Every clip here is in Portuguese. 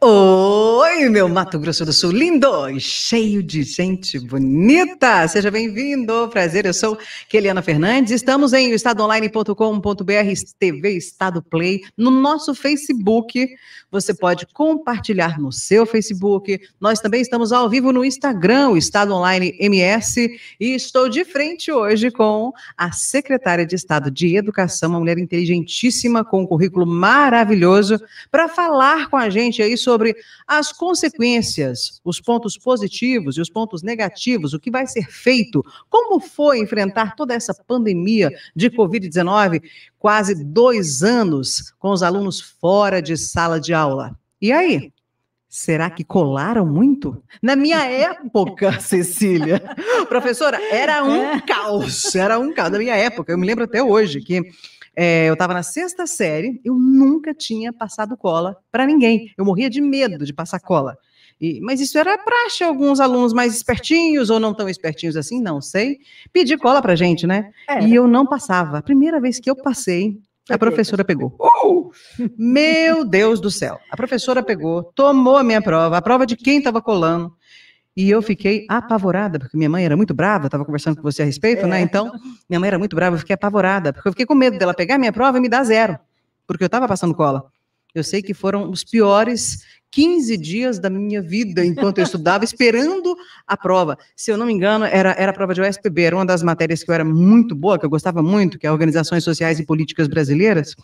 Oi, meu Mato Grosso do Sul lindo e cheio de gente bonita. Seja bem-vindo, prazer. Eu sou Keliana Fernandes. Estamos em estadoonline.com.br, TV Estado Play, no nosso Facebook. Você pode compartilhar no seu Facebook. Nós também estamos ao vivo no Instagram, o Estado Online MS. E estou de frente hoje com a secretária de Estado de Educação, uma mulher inteligentíssima com um currículo maravilhoso, para falar com a gente aí sobre sobre as consequências, os pontos positivos e os pontos negativos, o que vai ser feito, como foi enfrentar toda essa pandemia de Covid-19, quase dois anos com os alunos fora de sala de aula. E aí? Será que colaram muito? Na minha época, Cecília, professora, era um é. caos, era um caos. Na minha época, eu me lembro até hoje que é, eu estava na sexta série, eu nunca tinha passado cola para ninguém. Eu morria de medo de passar cola. E, mas isso era praxe, alguns alunos mais espertinhos ou não tão espertinhos assim, não sei, pedir cola para gente, né? É. E eu não passava. A primeira vez que eu passei, a professora pegou. Meu Deus do céu! A professora pegou, tomou a minha prova, a prova de quem estava colando. E eu fiquei apavorada, porque minha mãe era muito brava, estava conversando com você a respeito, né? é. né? Então, minha mãe era muito brava, eu fiquei apavorada, porque eu fiquei com medo dela pegar minha prova e me dar zero, porque eu estava passando cola. Eu sei que foram os piores 15 dias da minha vida enquanto eu estudava, esperando a prova. Se eu não me engano, era, era a prova de USPB, era uma das matérias que eu era muito boa, que eu gostava muito, que é Organizações Sociais e Políticas Brasileiras.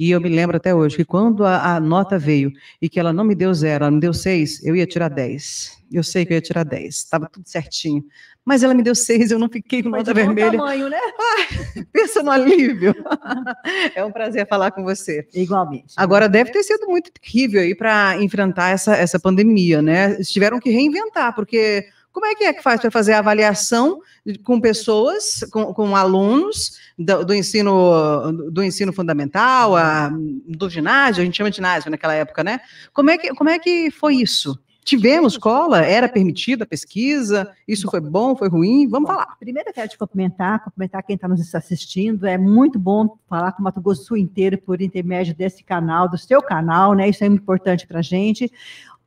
E eu me lembro até hoje que quando a, a, nota veio e que ela não me deu zero, ela me deu seis, eu ia tirar dez. Eu sei que eu ia tirar dez, estava tudo certinho. Mas ela me deu seis, eu não fiquei com nota vermelha. tamanho, né? pensa no alívio. é um prazer falar com você. Igualmente. Agora, deve ter sido muito terrível aí para enfrentar essa, essa pandemia, né? Eles tiveram que reinventar, porque como é que é que faz para fazer a avaliação com pessoas, com, com alunos do, do, ensino do ensino fundamental, a, do ginásio, a gente chama de ginásio naquela época, né? Como é que, como é que foi isso? Tivemos cola? Era permitida a pesquisa? Isso foi bom, foi ruim? Vamos falar. Primeiro eu quero te cumprimentar, cumprimentar quem está nos assistindo. É muito bom falar com o Mato Grosso inteiro por intermédio desse canal, do seu canal, né? Isso é muito importante para a gente.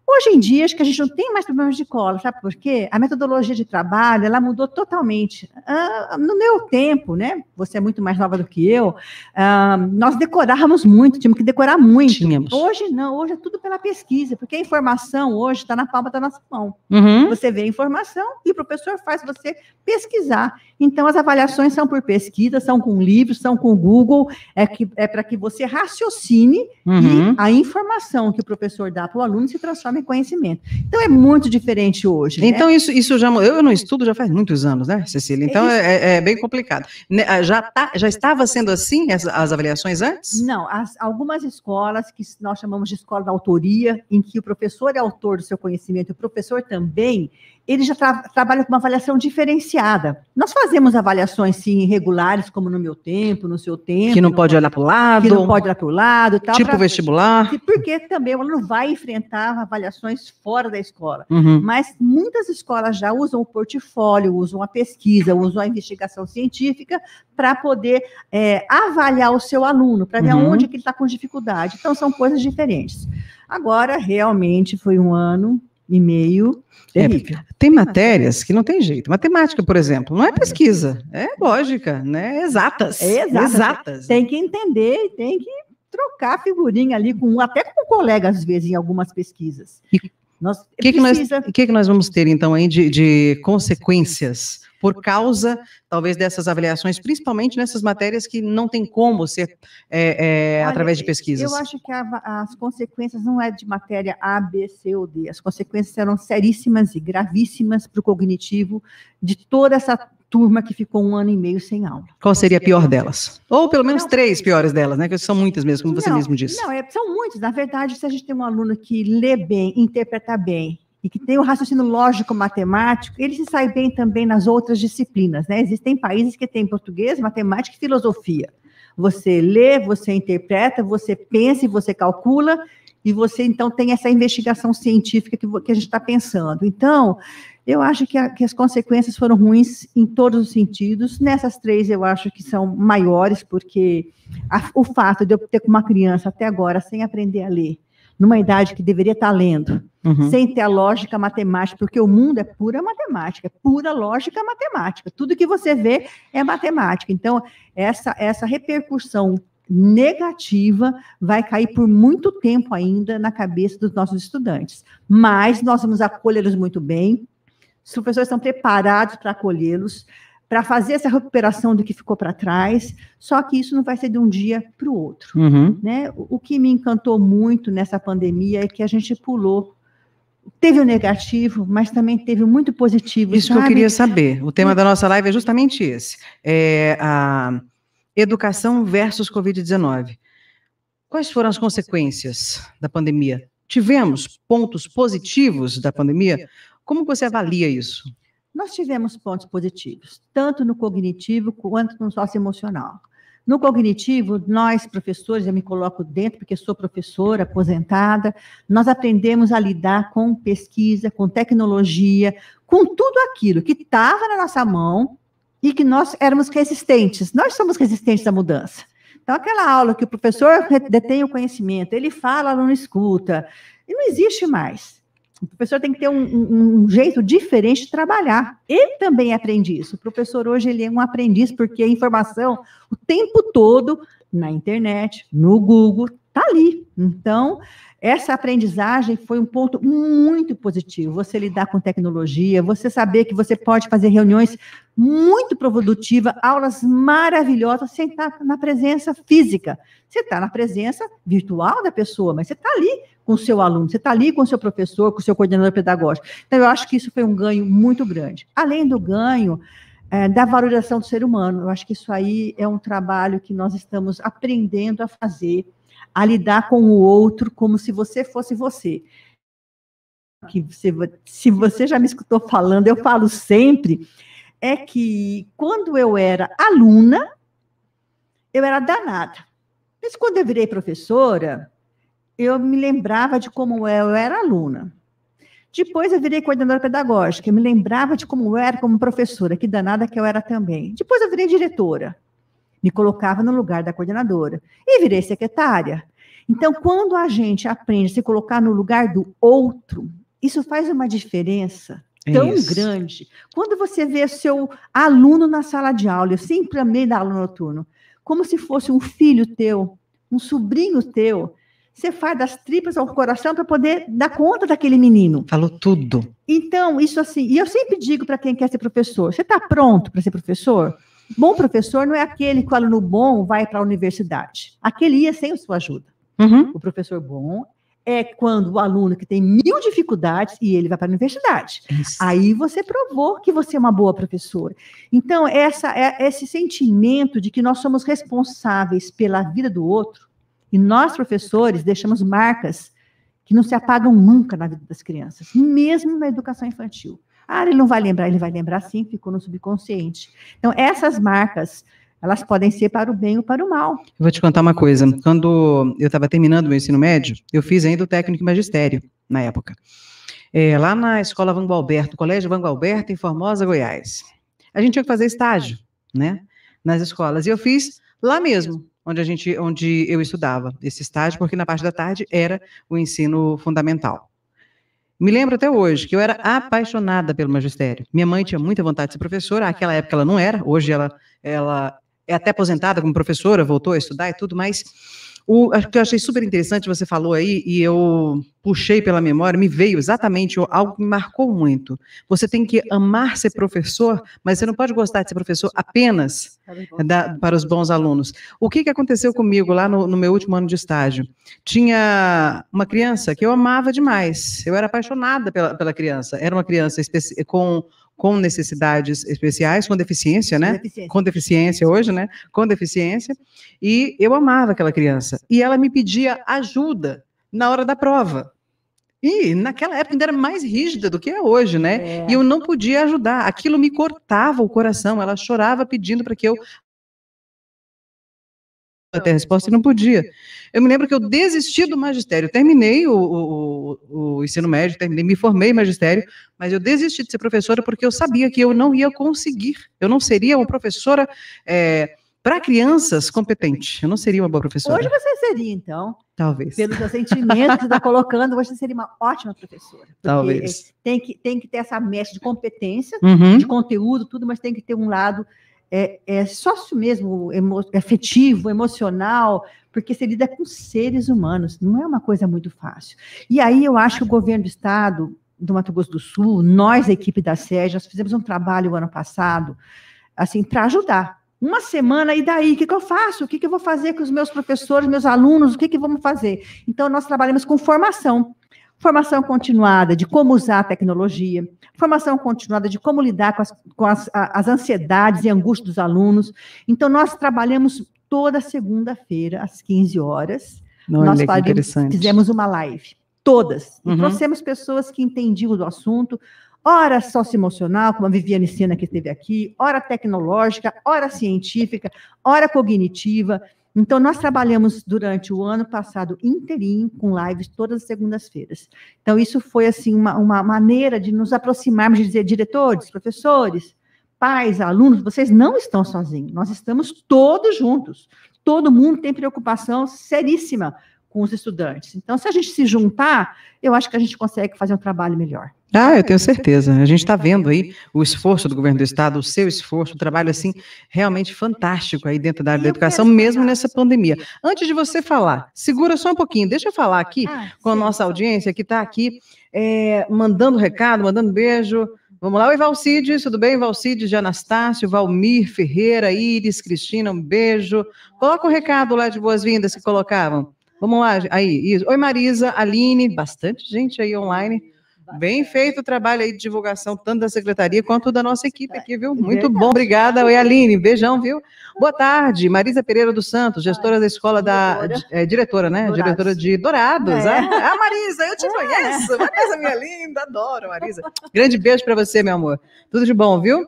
Hoje em dia, acho que a gente não tem mais problemas de cola, sabe por quê? A metodologia de trabalho, ela mudou totalmente. Ah, no meu tempo, né? Você é muito mais nova do que eu, ah, nós decorávamos muito, tínhamos que decorar muito. Tínhamos. Hoje não, hoje é tudo pela pesquisa, porque a informação hoje está na palma da nossa mão. Uhum. Você vê a informação e o professor faz você pesquisar. Então, as avaliações são por pesquisa, são com livros, são com Google, é, que, é para que você raciocine uhum. e a informação que o professor dá para o aluno se transforma transforma em conhecimento. Então é muito diferente hoje. Né? Então né? isso, isso já eu não estudo já faz muitos anos, né, Cecília? É então é, é, é bem complicado. Né, ah, já, tá, já estava sendo assim as, as avaliações antes? Não, as, algumas escolas que nós chamamos de escola da autoria, em que o professor é autor do seu conhecimento, o professor também ele já tra trabalha com uma avaliação diferenciada. Nós fazemos avaliações, sim, irregulares, como no meu tempo, no seu tempo. Que não, não pode, pode olhar para o lado. Que não pode olhar para o lado. Tal, tipo pra, vestibular. Porque também o não vai enfrentar avaliações fora da escola. Uhum. Mas muitas escolas já usam o portfólio, usam a pesquisa, usam a investigação científica para poder é, avaliar o seu aluno, para ver uhum. onde que ele está com dificuldade. Então, são coisas diferentes. Agora, realmente, foi um ano e-mail. É, tem matérias que não tem jeito. Matemática, por exemplo, não é pesquisa, é lógica, né? É exatas. É exatas. exatas. Tem que entender, tem que trocar figurinha ali com até com colegas às vezes em algumas pesquisas. E o que, que, nós, que, que nós vamos ter, então, aí de, de consequências por causa, talvez, dessas avaliações, principalmente nessas matérias que não tem como ser é, é, Olha, através de pesquisas? Eu acho que a, as consequências não é de matéria A, B, C ou D. As consequências serão seríssimas e gravíssimas para o cognitivo de toda essa turma que ficou um ano e meio sem aula. Qual seria a pior delas? Ou pelo menos não, três piores delas, né? Que são muitas mesmo, como não, você mesmo disse. Não, é, são muitas. Na verdade, se a gente tem um aluno que lê bem, interpreta bem, e que tem um raciocínio lógico-matemático, ele se sai bem também nas outras disciplinas. Né? Existem países que têm português, matemática e filosofia. Você lê, você interpreta, você pensa e você calcula, e você então tem essa investigação científica que, que a gente está pensando. Então, eu acho que, a, que, as consequências foram ruins em todos os sentidos. Nessas três, eu acho que são maiores, porque a, o fato de eu ter com uma criança até agora sem aprender a ler, numa idade que deveria estar tá lendo, Uhum. sem ter a lógica matemática, porque o mundo é pura matemática, é pura lógica matemática. Tudo que você vê é matemática. Então, essa, essa repercussão negativa vai cair por muito tempo ainda na cabeça dos nossos estudantes. Mas nós vamos acolhê-los muito bem, os professores estão preparados para acolhê-los, para fazer essa recuperação do que ficou para trás, só que isso não vai ser de um dia para o outro. Uhum. Né? O, o que me encantou muito nessa pandemia é que a gente pulou Teve o um negativo, mas também teve muito positivo. Isso sabe? que eu queria saber. O tema da nossa live é justamente esse: é a educação versus Covid-19. Quais foram as consequências da pandemia? Tivemos pontos positivos da pandemia? Como você avalia isso? Nós tivemos pontos positivos, tanto no cognitivo quanto no emocional. No cognitivo, nós, professores, eu me coloco dentro porque sou professora aposentada, nós aprendemos a lidar com pesquisa, com tecnologia, com tudo aquilo que estava na nossa mão e que nós éramos resistentes. Nós somos resistentes à mudança. Então, aquela aula que o professor detém o conhecimento, ele fala, não escuta, e não existe mais. O professor tem que ter um, um, um, jeito diferente de trabalhar. Ele também é aprendiz. O professor hoje ele é um aprendiz porque a informação o tempo todo na internet, no Google, tá ali. Então, essa aprendizagem foi um ponto muito positivo. Você lidar com tecnologia, você saber que você pode fazer reuniões muito produtivas, aulas maravilhosas, sem estar na presença física. Você está na presença virtual da pessoa, mas você está ali com o seu aluno, você está ali com o seu professor, com o seu coordenador pedagógico. Então, eu acho que isso foi um ganho muito grande. Além do ganho é, da valorização do ser humano, eu acho que isso aí é um trabalho que nós estamos aprendendo a fazer, a lidar com o outro como se você fosse você. Que você, se você já me escutou falando, eu falo sempre, é que quando eu era aluna, eu era danada. Mas quando eu virei professora, eu me lembrava de como é, eu era aluna. Depois eu virei coordenadora pedagógica, eu me lembrava de como eu era como professora, que danada que eu era também. Depois eu virei diretora, me colocava no lugar da coordenadora e virei secretária. Então, quando a gente aprende a se colocar no lugar do outro, isso faz uma diferença tão isso. grande. Quando você vê seu aluno na sala de aula, eu sempre amei dar aula noturno, como se fosse um filho teu, um sobrinho teu, você faz das tripas ao coração para poder dar conta daquele menino. Falou tudo. Então, isso assim, e eu sempre digo para quem quer ser professor: você está pronto para ser professor? Bom professor não é aquele que o aluno bom vai para a universidade. Aquele ia sem a sua ajuda. Uhum. O professor bom é quando o aluno que tem mil dificuldades e ele vai para a universidade. Isso. Aí você provou que você é uma boa professora. Então, essa, é, esse sentimento de que nós somos responsáveis pela vida do outro e nós, professores, deixamos marcas que não se apagam nunca na vida das crianças, mesmo na educação infantil. Ah, ele não vai lembrar, ele vai lembrar sim, ficou no subconsciente. Então, essas marcas, elas podem ser para o bem ou para o mal. Eu vou te contar uma coisa. Quando eu estava terminando meu ensino médio, eu fiz ainda o técnico em magistério, na época. É, lá na escola Vango Alberto, Colégio Vango Alberto, em Formosa, Goiás. A gente tinha que fazer estágio, né? Nas escolas. E eu fiz lá mesmo, onde a gente, onde eu estudava esse estágio, porque na parte da tarde era o ensino fundamental. Me lembro até hoje que eu era apaixonada pelo magistério. Minha mãe tinha muita vontade de ser professora, naquela época ela não era, hoje ela, ela é até aposentada como professora, voltou a estudar e tudo, mas o que eu achei super interessante, você falou aí, e eu puxei pela memória, me veio exatamente algo que me marcou muito. Você tem que amar ser professor, mas você não pode gostar de ser professor apenas da, para os bons alunos. O que, que aconteceu comigo lá no, no meu último ano de estágio? Tinha uma criança que eu amava demais, eu era apaixonada pela, pela criança, era uma criança com com necessidades especiais, com deficiência, né? Deficiência. Com deficiência hoje, né? Com deficiência. E eu amava aquela criança. E ela me pedia ajuda na hora da prova. E naquela época ainda era mais rígida do que é hoje, né? É. E eu não podia ajudar. Aquilo me cortava o coração. Ela chorava pedindo para que eu até a resposta e não podia. Eu me lembro que eu desisti do magistério, terminei o, o, o, ensino médio, terminei, me formei em magistério, mas eu desisti de ser professora porque eu sabia que eu não ia conseguir, eu não seria uma professora é, para crianças competente, eu não seria uma boa professora. Hoje você seria, então. Talvez. Pelo seu sentimento que você está colocando, você seria uma ótima professora. Talvez. Tem que, tem que ter essa mecha de competência, uhum. de conteúdo, tudo, mas tem que ter um lado é, é sócio mesmo, emo, é afetivo, emocional, porque você lida com seres humanos, não é uma coisa muito fácil. E aí eu acho que o governo do Estado do Mato Grosso do Sul, nós, a equipe da SEJ, nós fizemos um trabalho o ano passado, assim, para ajudar. Uma semana, e daí? O que, que eu faço? O que, que eu vou fazer com os meus professores, meus alunos? O que, que vamos fazer? Então, nós trabalhamos com formação formação continuada de como usar a tecnologia, formação continuada de como lidar com as, com as, as ansiedades e angústias dos alunos. Então, nós trabalhamos toda segunda-feira, às 15 horas. Olha, nós faremos, fizemos uma live, todas. E uhum. trouxemos pessoas que entendiam do assunto, ora socioemocional, como a Viviane Sena que esteve aqui, ora tecnológica, ora científica, ora cognitiva. Então, nós trabalhamos durante o ano passado inteirinho com lives todas as segundas-feiras. Então, isso foi assim uma, uma maneira de nos aproximarmos, de dizer, diretores, professores, pais, alunos, vocês não estão sozinhos, nós estamos todos juntos. Todo mundo tem preocupação seríssima com os estudantes. Então, se a gente se juntar, eu acho que a gente consegue fazer um trabalho melhor. Ah, eu tenho certeza. A gente está vendo aí o esforço do governo do estado, o seu esforço, o trabalho assim realmente fantástico aí dentro da área da educação, mesmo nessa pandemia. Antes de você falar, segura só um pouquinho. Deixa eu falar aqui ah, com a nossa audiência que está aqui é, mandando recado, mandando beijo. Vamos lá, oi Valcides, tudo bem? Valcides de Anastácio, Valmir Ferreira, Iris, Cristina, um beijo. Coloca o um recado lá de boas-vindas que colocavam. Vamos lá, aí, isso. Oi Marisa, Aline, bastante gente aí online. Bem feito o trabalho aí de divulgação, tanto da secretaria quanto da nossa equipe aqui, viu? Muito bom, obrigada, oi Aline, beijão, viu? Boa tarde, Marisa Pereira dos Santos, gestora da escola da. É, diretora, né? Dourados. Diretora de Dourados. Né? É. Ah, Marisa, eu te é. conheço. Marisa, minha linda, adoro, Marisa. Grande beijo para você, meu amor. Tudo de bom, viu?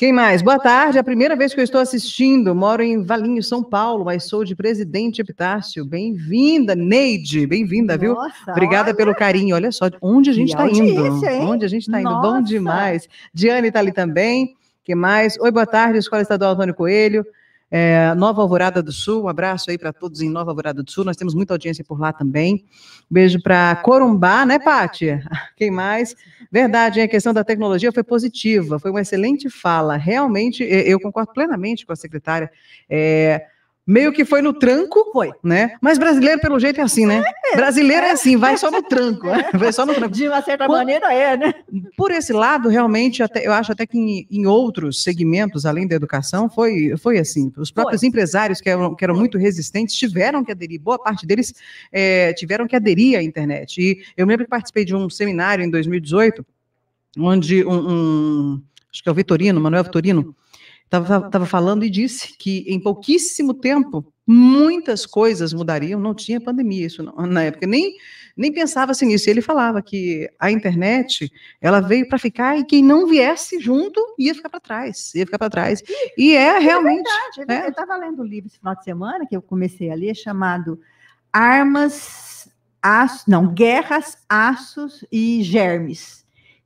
Quem mais? Boa tarde. É a primeira vez que eu estou assistindo. Moro em Valinho, São Paulo, mas sou de Presidente Epitácio. Bem-vinda, Neide. Bem-vinda, viu? Nossa, Obrigada olha. pelo carinho. Olha só onde a gente está indo. Hein? Onde a gente está indo. Bom demais. Diane está ali também. Quem mais? Oi, boa tarde. Escola Estadual Antônio Coelho. É, Nova Alvorada do Sul, um abraço aí para todos em Nova Alvorada do Sul, nós temos muita audiência por lá também. Beijo para Corumbá, né, Pátia? Quem mais? Verdade, a questão da tecnologia foi positiva, foi uma excelente fala. Realmente, eu concordo plenamente com a secretária. É, meio que foi no tranco, foi, né? Mas brasileiro, pelo jeito, é assim, né? É, é. brasileiro é assim, vai só no tranco. É. Vai só no tranco. De uma certa maneira é, né? Por esse lado, realmente, até, eu acho até que em, em, outros segmentos, além da educação, foi, foi assim. Os próprios foi. empresários que eram, que eram muito resistentes tiveram que aderir, boa parte deles é, tiveram que aderir à internet. E eu lembro que participei de um seminário em 2018, onde um, um acho que é o Vitorino, Manuel Vitorino, estava falando e disse que em pouquíssimo tempo muitas coisas mudariam. Não tinha pandemia isso não, na época, nem nem pensava assim nisso. Ele falava que a internet ela veio para ficar e quem não viesse junto ia ficar para trás, ia ficar para trás. E é, é realmente. É verdade, Eu né? estava lendo um livro esse final de semana que eu comecei a ler chamado Armas, Aço, não Guerras, Aços e Germes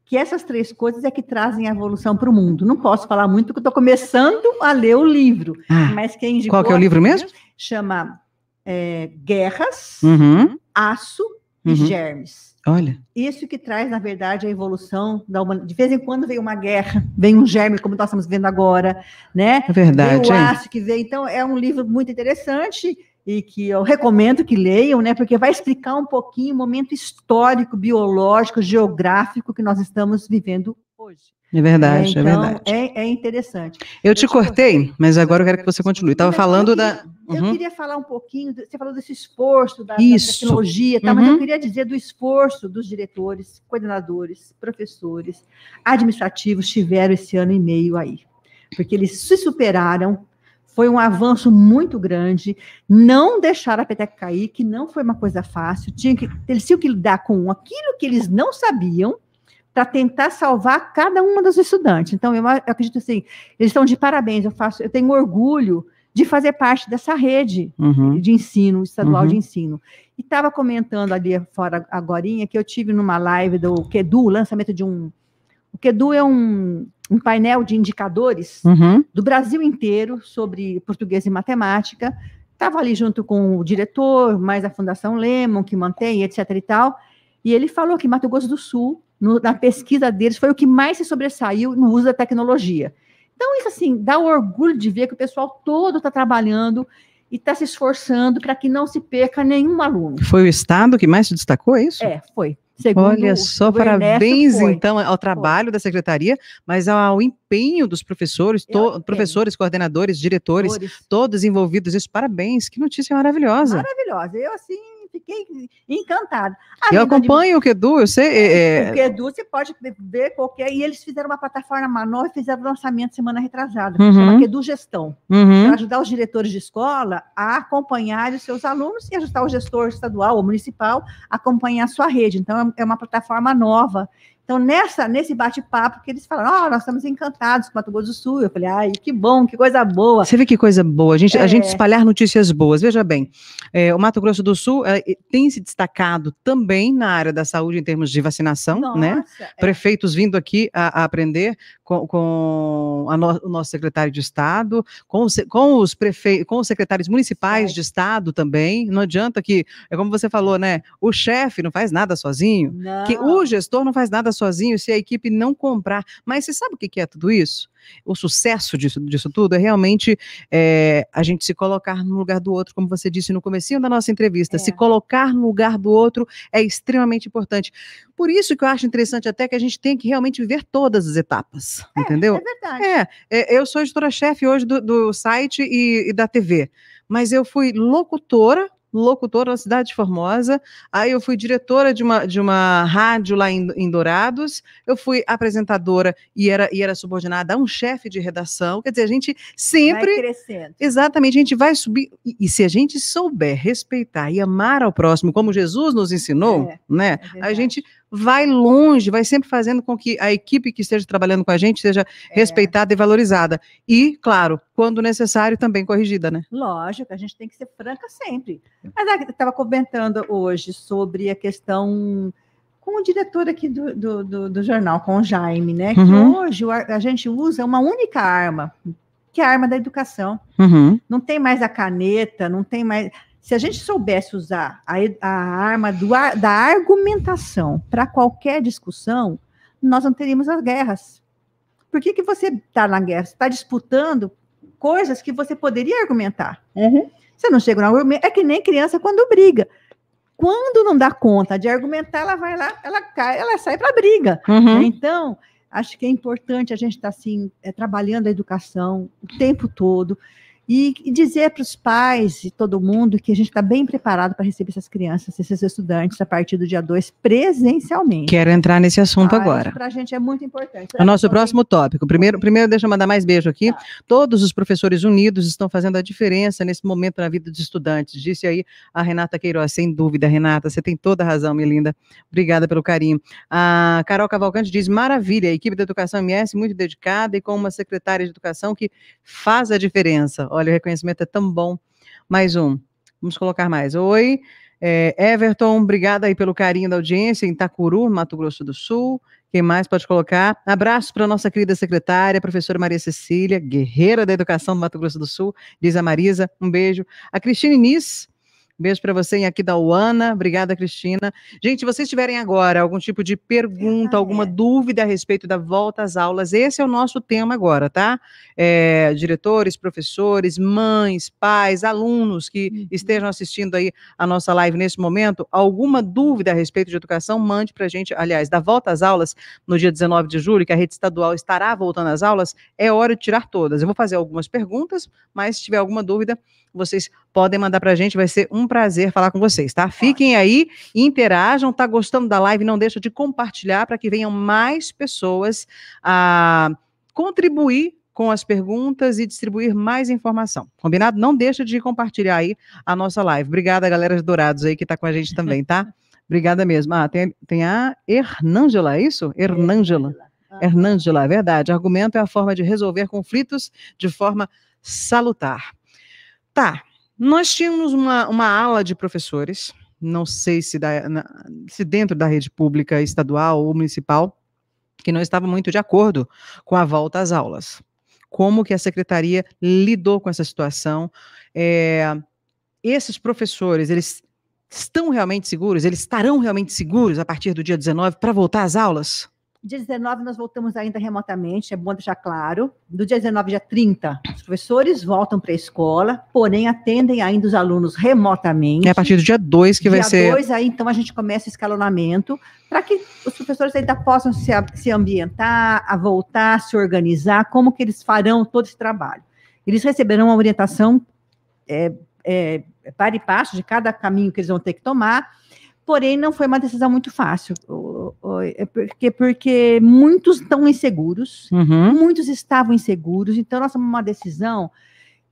que essas três coisas é que trazem a evolução para o mundo. Não posso falar muito, porque estou começando a ler o livro. Ah, mas quem indicou, Qual que é o livro mesmo? Chama é, Guerras, uhum. Aço uhum. e Germes. Olha. Isso que traz, na verdade, a evolução da humanidade. De vez em quando vem uma guerra, vem um germe, como nós estamos vendo agora, né? É verdade. Vem o aço hein? que vem. Então, é um livro muito interessante e que eu recomendo que leiam, né, porque vai explicar um pouquinho o momento histórico, biológico, geográfico que nós estamos vivendo hoje. É verdade, é, então, é verdade. É, é, interessante. Eu, eu te, te cortei, cortei, mas agora eu quero que você continue. Estava falando queria, da. Uhum. Eu queria falar um pouquinho, você falou desse esforço, da, da tecnologia, tá, uhum. mas eu uhum. queria dizer do esforço dos diretores, coordenadores, professores, administrativos tiveram esse ano e meio aí. Porque eles se superaram, foi um avanço muito grande. Não deixar a peteca cair, que não foi uma coisa fácil. Tinha que, eles tinham que lidar com aquilo que eles não sabiam para tentar salvar cada uma dos estudantes. Então, eu, eu acredito assim, eles estão de parabéns. Eu faço, eu tenho orgulho de fazer parte dessa rede uhum. de ensino, estadual uhum. de ensino. E estava comentando ali fora agora que eu tive numa live do Kedu, lançamento de um o Kedu é um, um painel de indicadores uhum. do Brasil inteiro sobre português e matemática. Estava ali junto com o diretor, mais a Fundação Lemon, que mantém, etc. e tal. E ele falou que Mato Grosso do Sul, no, na pesquisa deles, foi o que mais se sobressaiu no uso da tecnologia. Então, isso assim, dá orgulho de ver que o pessoal todo está trabalhando e está se esforçando para que não se perca nenhum aluno. Foi o Estado que mais se destacou, é isso? É, foi. Segundo Olha só, parabéns foi. então ao trabalho foi. da secretaria, mas ao empenho dos professores, to, professores, coordenadores, diretores, todos envolvidos. Isso, parabéns, que notícia maravilhosa. Maravilhosa. Eu assim fiquei encantada. A eu acompanho de... o Kedu, eu sei. É... é o Kedu, é. você pode ver qualquer. E eles fizeram uma plataforma nova e fizeram o lançamento semana retrasada, uhum. chama Kedu Gestão, uhum. para ajudar os diretores de escola a acompanhar os seus alunos e ajudar o gestor estadual ou municipal a acompanhar a sua rede. Então, é, é uma plataforma nova então, nessa, nesse bate-papo que eles falaram, ó, oh, ah, nós estamos encantados com o Mato Grosso do Sul. Eu falei, ai, que bom, que coisa boa. Você vê que coisa boa, a gente, é. a gente é. espalhar notícias boas. Veja bem, é, o Mato Grosso do Sul é, tem se destacado também na área da saúde em termos de vacinação, né? Nossa, né? Prefeitos vindo aqui a, a aprender com, com no, o nosso secretário de Estado, com, com os prefeitos, com os secretários municipais é. de Estado também. Não adianta que, é como você falou, né? O chefe não faz nada sozinho, não. que o gestor não faz nada sozinho se a equipe não comprar. Mas você sabe o que é tudo isso? o sucesso disso, disso tudo é realmente é, a gente se colocar no lugar do outro, como você disse no comecinho da nossa entrevista, é. se colocar no lugar do outro é extremamente importante. Por isso que eu acho interessante até que a gente tem que realmente viver todas as etapas, é, entendeu? É verdade. É, é eu sou editora-chefe hoje do, do site e, e da TV, mas eu fui locutora locutora na cidade de Formosa. Aí eu fui diretora de uma, de uma rádio lá em, em Dourados. Eu fui apresentadora e era, e era subordinada a um chefe de redação. Quer dizer, a gente sempre. Vai crescendo. Exatamente, a gente vai subir. E, e se a gente souber respeitar e amar ao próximo, como Jesus nos ensinou, é, né? É a gente vai longe, vai sempre fazendo com que a equipe que esteja trabalhando com a gente seja é. respeitada e valorizada. E, claro, quando necessário, também corrigida, né? Lógico, a gente tem que ser franca sempre. Mas eu estava comentando hoje sobre a questão com o diretor aqui do, do, do, do jornal, com o Jaime, né? Uhum. Que hoje a gente usa uma única arma, que é a arma da educação. Uhum. Não tem mais a caneta, não tem mais. Se a gente soubesse usar a, a arma do, da argumentação para qualquer discussão, nós não teríamos as guerras. Por que, que você está na guerra? Você está disputando coisas que você poderia argumentar. Uhum. Você não chega no argumento. É que nem criança quando briga. Quando não dá conta de argumentar, ela vai lá, ela cai, ela sai para a briga. Uhum. Então, acho que é importante a gente estar tá, assim, é, trabalhando a educação o tempo todo. E, e dizer para os pais e todo mundo que a gente está bem preparado para receber essas crianças, esses estudantes, a partir do dia 2, presencialmente. Quero entrar nesse assunto ah, agora. Para a gente é muito importante. É o nosso próximo tópico. Primeiro, primeiro, deixa eu mandar mais beijo aqui. Tá. Todos os professores unidos estão fazendo a diferença nesse momento na vida dos estudantes. Disse aí a Renata Queiroz, sem dúvida, Renata, você tem toda a razão, minha linda. Obrigada pelo carinho. A Carol Cavalcante diz: maravilha, a equipe da Educação MS muito dedicada e com uma secretária de Educação que faz a diferença. Olha, o reconhecimento é tão bom. Mais um. Vamos colocar mais. Oi, é, Everton, obrigada aí pelo carinho da audiência em Itacuru, Mato Grosso do Sul. Quem mais pode colocar? Abraço para a nossa querida secretária, professora Maria Cecília, guerreira da educação do Mato Grosso do Sul, diz a Marisa, um beijo. A Cristina Inês, Beijo para você em Uana. Obrigada, Cristina. Gente, se vocês tiverem agora algum tipo de pergunta, alguma dúvida a respeito da volta às aulas, esse é o nosso tema agora, tá? É, diretores, professores, mães, pais, alunos que uhum. estejam assistindo aí a nossa live nesse momento, alguma dúvida a respeito de educação, mande para a gente. Aliás, da volta às aulas, no dia 19 de julho, que a rede estadual estará voltando às aulas, é hora de tirar todas. Eu vou fazer algumas perguntas, mas se tiver alguma dúvida, vocês podem mandar para a gente. Vai ser um um prazer falar com vocês, tá? Fiquem aí, interajam, tá gostando da live? Não deixa de compartilhar para que venham mais pessoas a contribuir com as perguntas e distribuir mais informação. Combinado? Não deixa de compartilhar aí a nossa live. Obrigada, galera Dourados aí que está com a gente também, tá? Obrigada mesmo. Ah, tem, tem a Hernângela, é isso? Hernângela. Hernângela, é verdade. Argumento é a forma de resolver conflitos de forma salutar. Tá. Nós tínhamos uma, uma ala de professores, não sei se, da, na, se dentro da rede pública estadual ou municipal, que não estava muito de acordo com a volta às aulas. Como que a secretaria lidou com essa situação? É, esses professores, eles estão realmente seguros? Eles estarão realmente seguros a partir do dia 19 para voltar às aulas? Dia 19, nós voltamos ainda remotamente, é bom deixar claro. Do dia 19 dia 30, os professores voltam para a escola, porém atendem ainda os alunos remotamente. É a partir do dia 2 que dia vai ser. Dia 2, aí então a gente começa o escalonamento, para que os professores ainda possam se, se ambientar, a voltar, se organizar, como que eles farão todo esse trabalho. Eles receberão uma orientação é, é, para e passo de cada caminho que eles vão ter que tomar porém não foi uma decisão muito fácil, é porque, porque muitos estão inseguros, uhum. muitos estavam inseguros, então nós tomamos uma decisão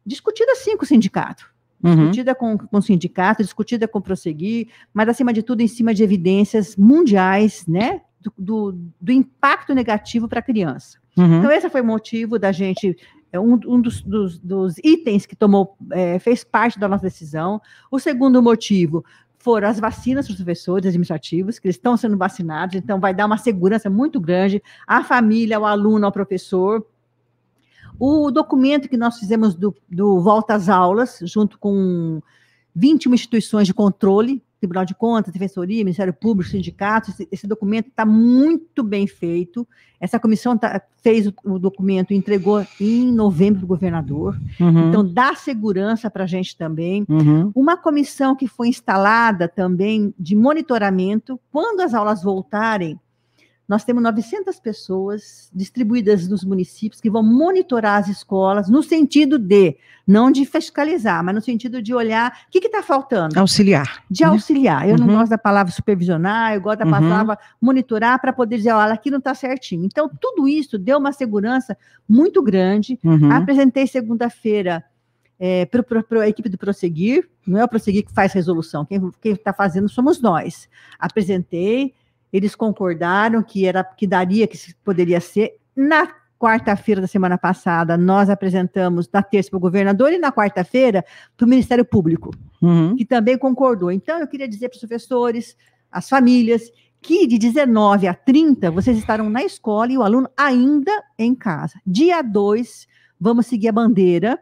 discutida sim com o sindicato, uhum. discutida com, com o sindicato, discutida com o Prosseguir, mas acima de tudo em cima de evidências mundiais, né, do, do, do impacto negativo para a criança. Uhum. Então esse foi o motivo da gente é um, um dos, dos, dos, itens que tomou, é, fez parte da nossa decisão. O segundo motivo foram as vacinas para os professores administrativos, que eles estão sendo vacinados, então vai dar uma segurança muito grande à família, ao aluno, ao professor. O documento que nós fizemos do, do Volta às Aulas, junto com 21 instituições de controle Tribunal de Contas, Defensoria, Ministério Público, Sindicatos. Esse, esse documento está muito bem feito. Essa comissão tá, fez o, o documento, entregou em novembro para o governador. Uhum. Então, dá segurança para a gente também. Uhum. Uma comissão que foi instalada também de monitoramento, quando as aulas voltarem, nós temos 900 pessoas distribuídas nos municípios que vão monitorar as escolas no sentido de, não de fiscalizar, mas no sentido de olhar o que está faltando. Auxiliar. De né? auxiliar. Eu uhum. não gosto da palavra supervisionar, eu gosto da uhum. palavra uhum. monitorar para poder dizer, olha, aqui não está certinho. Então, tudo isso deu uma segurança muito grande. Uhum. Apresentei segunda-feira é, para a equipe do Prosseguir, não é o Prosseguir que faz resolução, quem está fazendo somos nós. Apresentei, eles concordaram que era que daria, que poderia ser. Na quarta-feira da semana passada, nós apresentamos na terça para o governador e na quarta-feira para o Ministério Público, uhum. que também concordou. Então, eu queria dizer para os professores, as famílias, que de 19 a 30 vocês estarão na escola e o aluno ainda em casa. Dia 2, vamos seguir a bandeira.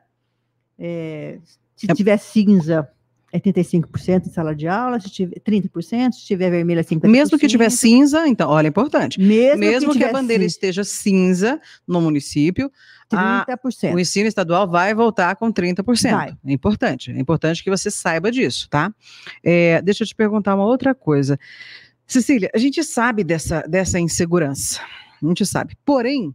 É, se é. tiver cinza, é 35% em sala de aula, se tiver 30%, se tiver vermelha, 50%. Mesmo que tiver cinza, então, olha, é importante. Mesmo, Mesmo que, que a bandeira cinza. esteja cinza no município, 30%. A, o ensino estadual vai voltar com 30%. Vai. É importante. É importante que você saiba disso, tá? É, deixa eu te perguntar uma outra coisa. Cecília, a gente sabe dessa, dessa insegurança. A gente sabe. Porém,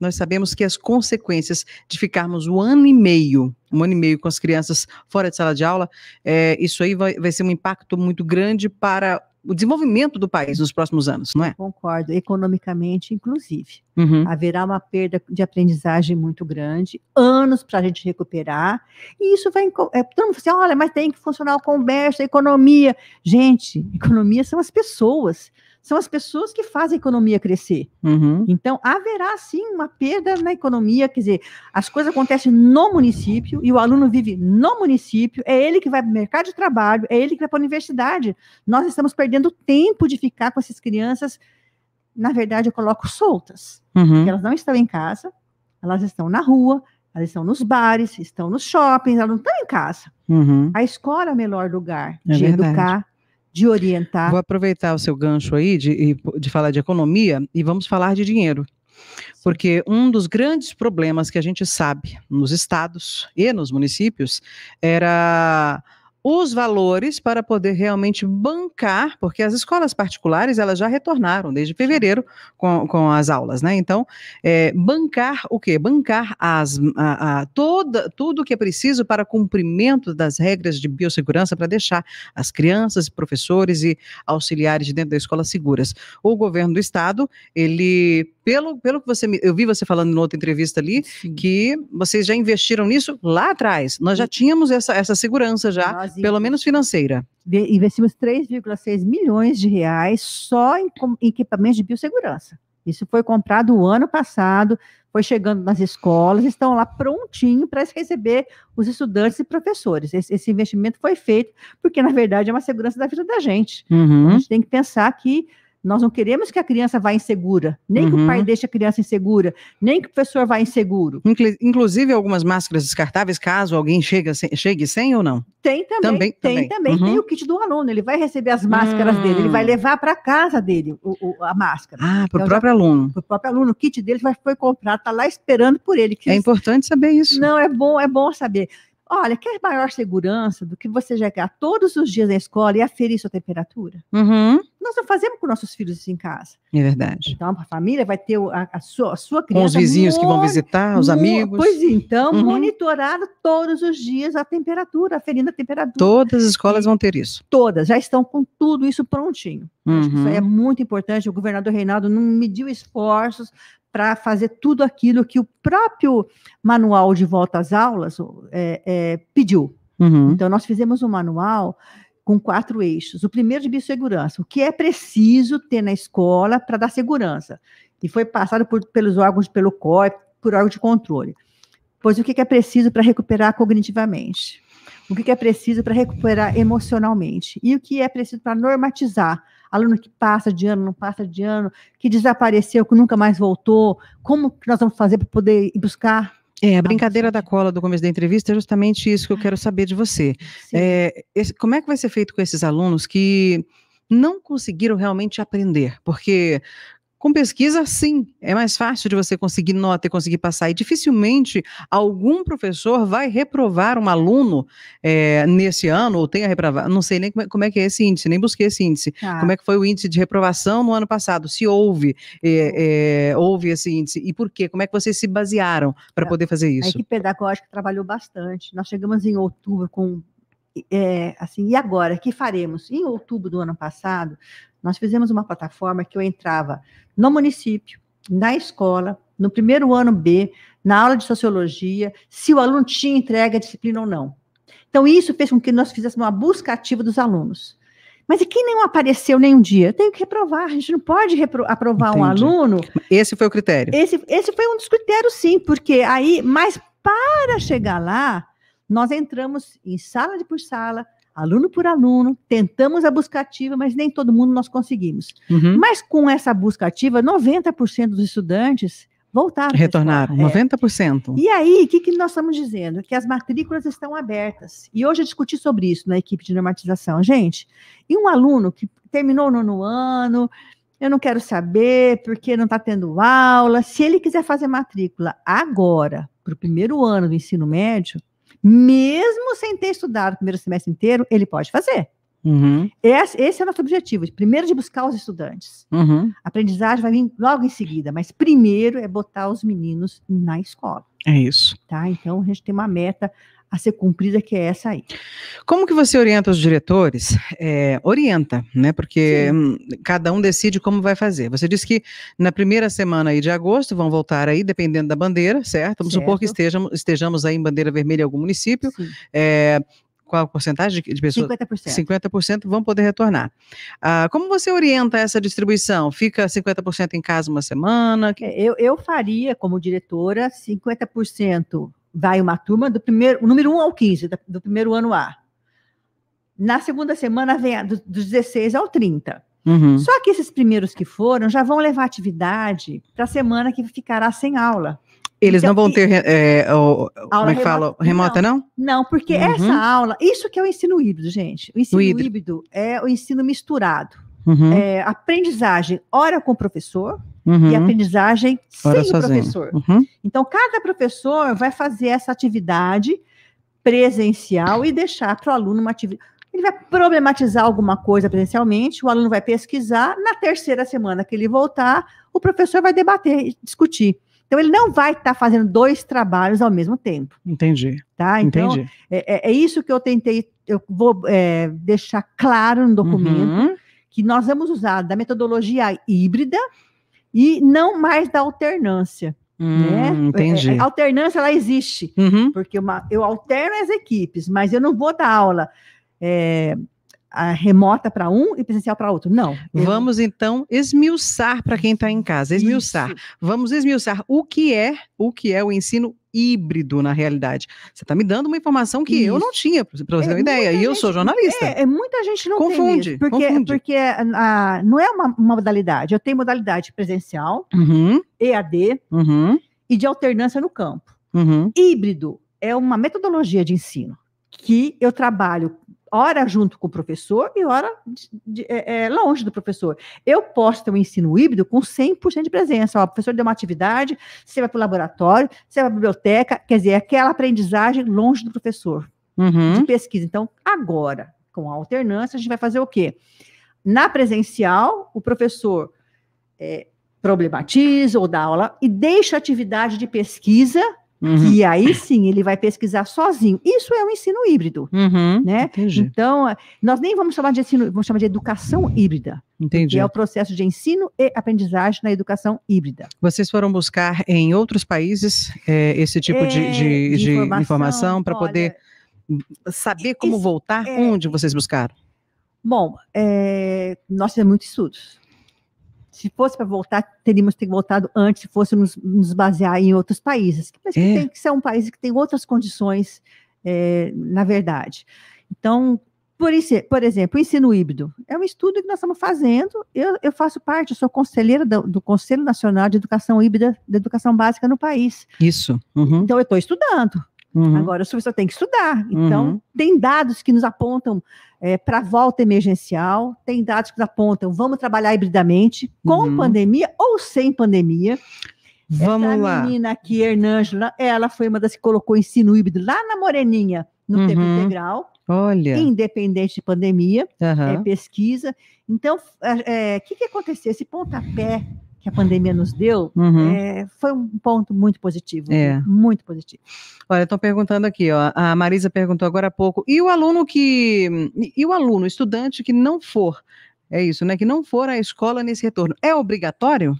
nós sabemos que as consequências de ficarmos um ano e meio, um ano e meio com as crianças fora de sala de aula, é, isso aí vai, vai ser um impacto muito grande para o desenvolvimento do país nos próximos anos, não é? Concordo, economicamente, inclusive. Uhum. Haverá uma perda de aprendizagem muito grande, anos para a gente recuperar, e isso vai. É, todo mundo fala assim, olha, mas tem que funcionar o comércio, a economia. Gente, economia são as pessoas são as pessoas que fazem a economia crescer. Uhum. Então, haverá sim uma perda na economia, quer dizer, as coisas acontecem no município e o aluno vive no município, é ele que vai para o mercado de trabalho, é ele que vai para a universidade. Nós estamos perdendo tempo de ficar com essas crianças, na verdade, eu coloco soltas, uhum. elas não estão em casa, elas estão na rua, elas estão nos bares, estão nos shoppings, elas não estão em casa. Uhum. A escola é o melhor lugar é de verdade. educar, de orientar. Vou aproveitar o seu gancho aí de, de falar de economia e vamos falar de dinheiro. Porque um dos grandes problemas que a gente sabe nos estados e nos municípios era os valores para poder realmente bancar, porque as escolas particulares elas já retornaram desde fevereiro com, com as aulas, né? Então, é, bancar o quê? Bancar as, a, a, toda, tudo que é preciso para cumprimento das regras de biossegurança para deixar as crianças, professores e auxiliares de dentro da escola seguras. O governo do estado ele pelo, pelo que você me, eu vi você falando em outra entrevista ali Sim. que vocês já investiram nisso lá atrás. Nós já tínhamos essa, essa segurança já, Nós pelo menos financeira. Investimos 3,6 milhões de reais só em, em equipamentos de biossegurança. Isso foi comprado o ano passado, foi chegando nas escolas, estão lá prontinho para receber os estudantes e professores. Esse, esse, investimento foi feito porque, na verdade, é uma segurança da vida da gente. Uhum. Então, a gente tem que pensar que nós não queremos que a criança vá insegura, nem uhum. que o pai uhum. deixe a criança insegura, nem que o professor vá inseguro. Inclusive algumas máscaras descartáveis, caso alguém chegue sem, chegue sem ou não? Tem também, também tem também. também. Uhum. Tem o kit do aluno, ele vai receber as máscaras uhum. dele, ele vai hum. levar para casa dele o, o, a máscara. Ah, para o então, próprio já, aluno. Para o próprio aluno, o kit dele vai, foi comprado, está lá esperando por ele. é importante saber isso. Não, é bom, é bom saber. Olha, quer maior segurança do que você chegar todos os dias na escola e aferir sua temperatura? Uhum. Nós não fazemos com nossos filhos isso em casa. É verdade. Então, a família vai ter a, a, sua, a sua, criança. Com os vizinhos que vão visitar, os amigos. Pois então, uhum. monitorado todos os dias a temperatura, aferindo a temperatura. Todas as escolas e, vão ter isso. Todas, já estão com tudo isso prontinho. Uhum. Acho que isso é uhum. muito importante. O governador Reinaldo não mediu esforços para fazer tudo aquilo que o próprio manual de volta às aulas é, é, pediu. Uhum. Então, nós fizemos um manual com quatro eixos. O primeiro de biossegurança, o que é preciso ter na escola para dar segurança. E foi passado por, pelos órgãos, pelo COE, por órgão de controle. Pois o que é preciso para recuperar cognitivamente? O que é preciso para recuperar emocionalmente? E o que é preciso para normatizar? aluno que passa de ano, não passa de ano, que desapareceu, que nunca mais voltou, como que nós vamos fazer para poder buscar é, a brincadeira da cola do começo da entrevista é justamente isso que eu quero saber de você. É, esse, como é que vai ser feito com esses alunos que não conseguiram realmente aprender? Porque com pesquisa, sim, é mais fácil de você conseguir nota e conseguir passar. E dificilmente algum professor vai reprovar um aluno é, nesse ano, ou tenha reprovado. Não sei nem como é, como é, que é esse índice, nem busquei esse índice. Ah. Como é que foi o índice de reprovação no ano passado? Se houve, é, houve esse índice. E por quê? Como é que vocês se basearam para tá. poder fazer isso? A equipe pedagógica trabalhou bastante. Nós chegamos em outubro com é, assim, e agora, que faremos? Em outubro do ano passado, nós fizemos uma plataforma que eu entrava no município, na escola, no primeiro ano B, na aula de sociologia, se o aluno tinha entrega a disciplina ou não. Então, isso fez com que nós fizéssemos uma busca ativa dos alunos. Mas e quem não apareceu nenhum dia? Eu tenho que reprovar, a gente não pode aprovar Entendi. um aluno. Esse foi o critério. Esse, esse foi um dos critérios, sim, porque aí, mas para chegar lá, nós entramos em sala de por sala, aluno por aluno, tentamos a busca ativa, mas nem todo mundo nós conseguimos. Uhum. Mas com essa busca ativa, 90% dos estudantes voltaram. Retornaram, é. 90%. E aí, o que, que nós estamos dizendo? Que as matrículas estão abertas. E hoje eu discuti sobre isso na equipe de normatização. Gente, e um aluno que terminou o nono ano, eu não quero saber porque não está tendo aula, se ele quiser fazer matrícula agora, para o primeiro ano do ensino médio, mesmo sem ter estudado o primeiro semestre inteiro, ele pode fazer. Uhum. Esse, esse, é o nosso objetivo, primeiro de buscar os estudantes. Uhum. aprendizagem vai vir logo em seguida, mas primeiro é botar os meninos na escola. É isso. Tá? Então a gente tem uma meta a ser cumprida, que é essa aí. Como que você orienta os diretores? É, orienta, né? Porque Sim. Hum, cada um decide como vai fazer. Você disse que na primeira semana aí de agosto vão voltar aí, dependendo da bandeira, certo? Vamos certo. supor que estejamos, estejamos aí em bandeira vermelha em algum município. É, qual a porcentagem de pessoas? 50%. 50% vão poder retornar. Ah, como você orienta essa distribuição? Fica 50% em casa uma semana? É, eu, eu faria, como diretora, 50% vai uma turma do primeiro, o número 1 ao 15, do primeiro ano A. Na segunda semana vem a, do, dos 16 ao 30. Uhum. Só que esses primeiros que foram já vão levar atividade para a semana que ficará sem aula. Eles então, não vão ter, é, é, o, como é que fala, remota, não? Não, não porque uhum. essa aula, isso que é o ensino híbrido, gente. O ensino o híbrido. híbrido é o ensino misturado. Uhum. É, aprendizagem, ora com o professor, Uhum. e aprendizagem sem sozinho. o professor. Uhum. Então, cada professor vai fazer essa atividade presencial e deixar para o aluno uma atividade. Ele vai problematizar alguma coisa presencialmente, o aluno vai pesquisar, na terceira semana que ele voltar, o professor vai debater e discutir. Então, ele não vai estar tá fazendo dois trabalhos ao mesmo tempo. Entendi. Tá? Então, Entendi. É, é, é isso que eu tentei, eu vou é, deixar claro no documento. Uhum que nós vamos usar da metodologia híbrida e não mais da alternância. Hum, né? É, entendi. A é, alternância ela existe, uhum. porque uma, eu alterno as equipes, mas eu não vou dar aula. É, remota para um e presencial para outro. Não. Vamos então esmiuçar para quem está em casa. Esmiuçar. Isso. Vamos esmiuçar o que é o que é o ensino híbrido na realidade. Você está me dando uma informação que Isso. eu não tinha, para você ter uma é, ideia, gente, e eu sou jornalista. É, é muita gente não confunde, porque, confunde. Porque a, ah, não é uma, uma, modalidade. Eu tenho modalidade presencial, uhum. EAD uhum. e de alternância no campo. Uhum. Híbrido é uma metodologia de ensino que eu trabalho hora junto com o professor e hora de, de, é, é, longe do professor. Eu posso ter um ensino híbrido com 100% de presença. Ó, o professor deu uma atividade, você vai para o laboratório, você vai para a biblioteca, quer dizer, aquela aprendizagem longe do professor, uhum. de pesquisa. Então, agora, com a alternância, a gente vai fazer o quê? Na presencial, o professor é, problematiza ou dá aula e deixa a atividade de pesquisa Uhum. E aí sim ele vai pesquisar sozinho. Isso é um ensino híbrido, uhum, né? Entendi. Então nós nem vamos chamar de ensino, vamos chamar de educação híbrida. Entendi. Que é o processo de ensino e aprendizagem na educação híbrida. Vocês foram buscar em outros países é, esse tipo é, de, de, de, informação, informação para poder saber como isso, voltar? É, onde vocês buscaram? Bom, eh, nós fizemos muitos estudos se fosse para voltar, teríamos que ter voltado antes, se fosse nos, nos basear em outros países. Mas é. que tem que ser um país que tem outras condições, é, na verdade. Então, por, isso, por exemplo, o ensino híbrido é um estudo que nós estamos fazendo. Eu, eu faço parte, eu sou conselheira do, do, Conselho Nacional de Educação Híbrida, da Educação Básica no país. Isso. Uhum. Então, eu estou estudando. Uhum. Agora, o professor tem que estudar. Então, uhum. tem dados que nos apontam é, para a volta emergencial, tem dados que nos apontam, vamos trabalhar hibridamente, com uhum. pandemia ou sem pandemia. Vamos Essa lá. menina aqui, Hernângela, ela foi uma das que colocou ensino híbrido lá na Moreninha, no uhum. tempo integral. Olha. Independente de pandemia, é pesquisa. Então, o é, é, que, que aconteceu? Esse pontapé que a pandemia nos deu, uhum. é, foi um ponto muito positivo. É. Muito positivo. Olha, estão perguntando aqui, ó, a Marisa perguntou agora há pouco, e o aluno que. E o aluno, estudante que não for, é isso, né? Que não for à escola nesse retorno, é obrigatório?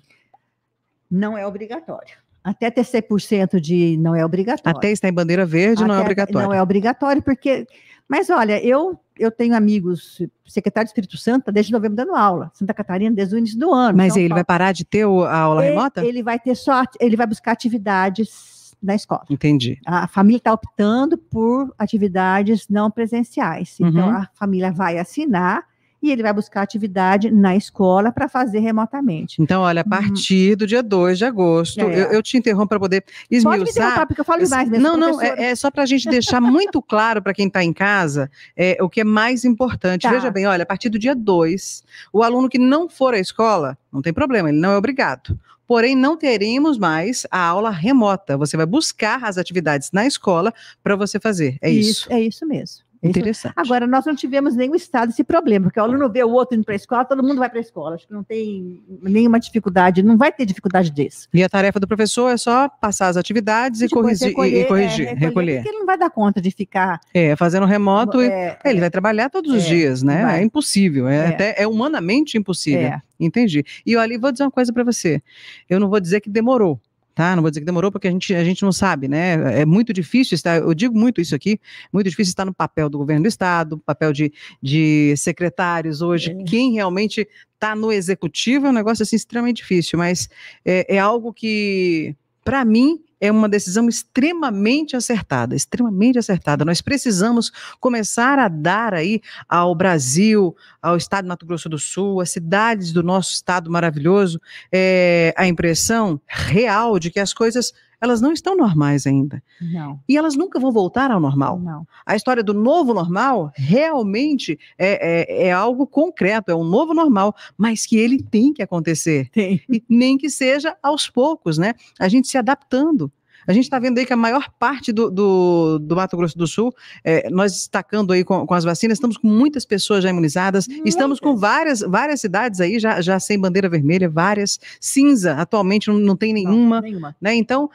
Não é obrigatório. Até ter 100% de não é obrigatório. Até estar em bandeira verde Até não é obrigatório. Não é obrigatório, porque. Mas olha, eu eu tenho amigos, secretário do Espírito Santo, tá desde novembro dando aula, Santa Catarina, desde o início do ano. Mas então, ele fala, vai parar de ter a aula ele, remota? Ele vai ter só, ele vai buscar atividades na escola. Entendi. A família está optando por atividades não presenciais. Então, uhum. a família vai assinar e ele vai buscar atividade na escola para fazer remotamente. Então, olha, a uhum. partir uhum. do dia 2 de agosto, é. eu, eu, te interrompo para poder esmiuçar. Pode me interromper, porque eu falo demais mesmo. Não, não, é, é só para a gente deixar muito claro para quem está em casa é, o que é mais importante. Tá. Veja bem, olha, a partir do dia 2, o aluno que não for à escola, não tem problema, ele não é obrigado. Porém, não teremos mais a aula remota. Você vai buscar as atividades na escola para você fazer. É isso, isso. É isso mesmo. Interessante. Isso. Agora, nós não tivemos nenhum estado esse problema, porque o aluno vê o outro indo para a escola, todo mundo vai para a escola. Acho que não tem nenhuma dificuldade, não vai ter dificuldade desse. E a tarefa do professor é só passar as atividades e, tipo, corrigir, recolher, e é, corrigir, é, recolher, recolher. Porque ele não vai dar conta de ficar. É, fazendo remoto. É, e, é, é. ele vai trabalhar todos os é, dias, né? Vai. É impossível. É, Até, é humanamente impossível. Entendi. E ali vou dizer uma coisa para você. Eu não vou dizer que demorou tá? Não vou dizer que demorou, porque a gente, a gente não sabe, né? É muito difícil estar, eu digo muito isso aqui, muito difícil estar no papel do governo do Estado, papel de, de secretários hoje, é. quem realmente está no executivo é um negócio assim extremamente difícil, mas é, é algo que, para mim, é uma decisão extremamente acertada, extremamente acertada. Nós precisamos começar a dar aí ao Brasil, ao estado de Mato Grosso do Sul, às cidades do nosso estado maravilhoso, é, a impressão real de que as coisas elas não estão normais ainda. Não. E elas nunca vão voltar ao normal. Não. A história do novo normal realmente é, é, é algo concreto, é um novo normal, mas que ele tem que acontecer. Tem. E nem que seja aos poucos, né? A gente se adaptando. A gente está vendo aí que a maior parte do, do, do Mato Grosso do Sul, é, nós destacando aí com, com, as vacinas, estamos com muitas pessoas já imunizadas, estamos com várias, várias cidades aí já, já sem bandeira vermelha, várias, cinza, atualmente não, não tem nenhuma, não, nenhuma. Né? Então,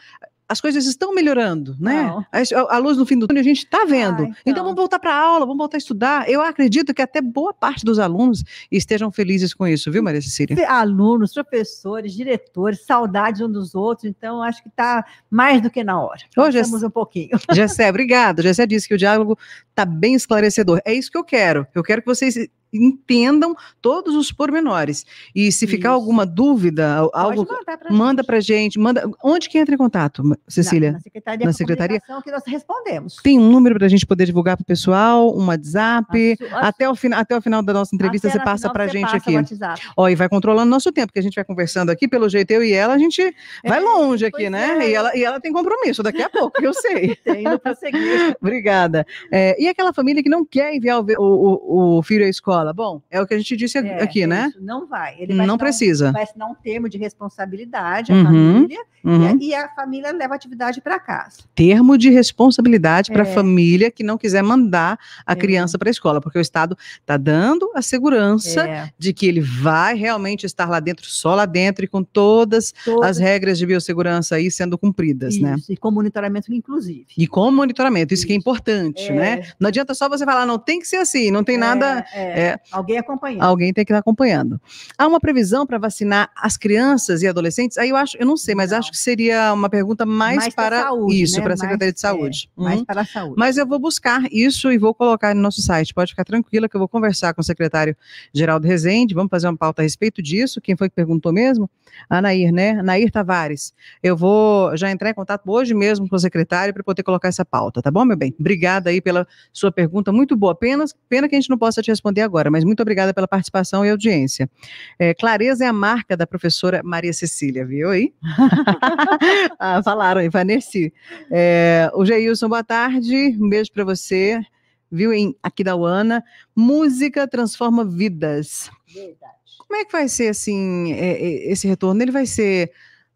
as coisas estão melhorando, né? A, a, luz no fim do túnel a gente está vendo. Ah, então. então. vamos voltar para a aula, vamos voltar a estudar. Eu acredito que até boa parte dos alunos estejam felizes com isso, viu, Maria Cecília? Alunos, professores, diretores, saudades uns dos outros, então acho que está mais do que na hora. Hoje Estamos um pouquinho. Jessé, obrigado. Jessé disse que o diálogo está bem esclarecedor. É isso que eu quero. Eu quero que vocês entendam todos os pormenores. E se Isso. ficar alguma dúvida, algo, manda para gente. Manda onde que entra em contato, Cecília? Na, na secretaria. Na secretaria. Que nós respondemos. Tem um número para a gente poder divulgar para o pessoal, um WhatsApp. até, o final até o final da nossa entrevista você passa para a gente aqui. Ó, e vai controlando nosso tempo, que a gente vai conversando aqui pelo jeito eu e ela a gente é, vai longe aqui, né? É. E, ela, e ela tem compromisso daqui a pouco, eu sei. Obrigada. É, e aquela família que não quer enviar o, o, o filho à escola Bom, é o que a gente disse é, aqui, né? não vai. Ele vai não precisa. Um, vai assinar um termo de responsabilidade à uhum, família uhum. E, a, uhum. e, a, família leva a atividade para casa. Termo de responsabilidade para a é. família que não quiser mandar a é. criança para a escola, porque o Estado está dando a segurança é. de que ele vai realmente estar lá dentro, só lá dentro e com todas, as regras de biossegurança aí sendo cumpridas, né? Isso, né? E com monitoramento, inclusive. E com monitoramento, isso, isso. que é importante, né? Não adianta só você falar, não tem que ser assim, não tem nada. É, Alguém acompanhando. Alguém tem que estar tá acompanhando. Há uma previsão para vacinar as crianças e adolescentes? Aí eu acho, eu não sei, mas não. acho que seria uma pergunta mais, mais para saúde, isso, né? para a Secretaria de é, Saúde. É, Mais uhum. para a saúde. Mas eu vou buscar isso e vou colocar no nosso site. Pode ficar tranquila que eu vou conversar com o secretário Geraldo Rezende. Vamos fazer uma pauta a respeito disso. Quem foi que perguntou mesmo? A Nair, né? Nair Tavares. Eu vou já entrar em contato hoje mesmo com o secretário para poder colocar essa pauta, tá bom, meu bem? Obrigada aí pela sua pergunta, muito boa. Pena pena que a gente não possa te responder agora agora, mas muito obrigada pela participação e audiência. É, clareza é a marca da professora Maria Cecília, viu aí? ah, falaram, Ivaneci. É, o Geilson, boa tarde, um beijo para você, viu, em Aquidauana. Música transforma vidas. Verdade. Como é que vai ser, assim, é, é, esse retorno? Ele vai ser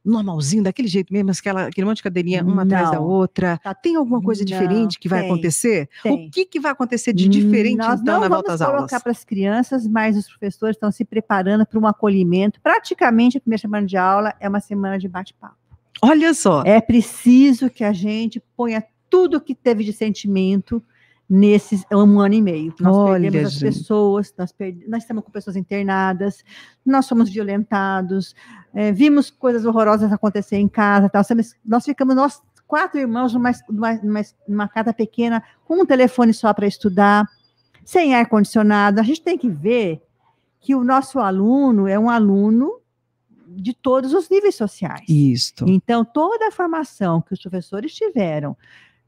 normalzinho, daquele jeito mesmo, aquela, aquele monte de cadeirinha uma não. atrás da outra? Tá, tem alguma coisa não, diferente que vai tem, acontecer? Tem. O que, que vai acontecer de hum, diferente Nós então, na volta às aulas? Nós vamos colocar para as crianças, mas os professores estão se preparando para um acolhimento. Praticamente a primeira semana de aula é uma semana de bate-papo. Olha só. É preciso que a gente ponha tudo que teve de sentimento, nesses é um ano e meio. Nós Olha, perdemos as gente. pessoas, nós, perde, nós estamos com pessoas internadas, nós somos violentados, é, vimos coisas horrorosas acontecer em casa, tal. nós ficamos nós quatro irmãos numa, numa, numa casa pequena, com um telefone só para estudar, sem ar-condicionado. A gente tem que ver que o nosso aluno é um aluno de todos os níveis sociais. Isso. Então, toda a formação que os professores tiveram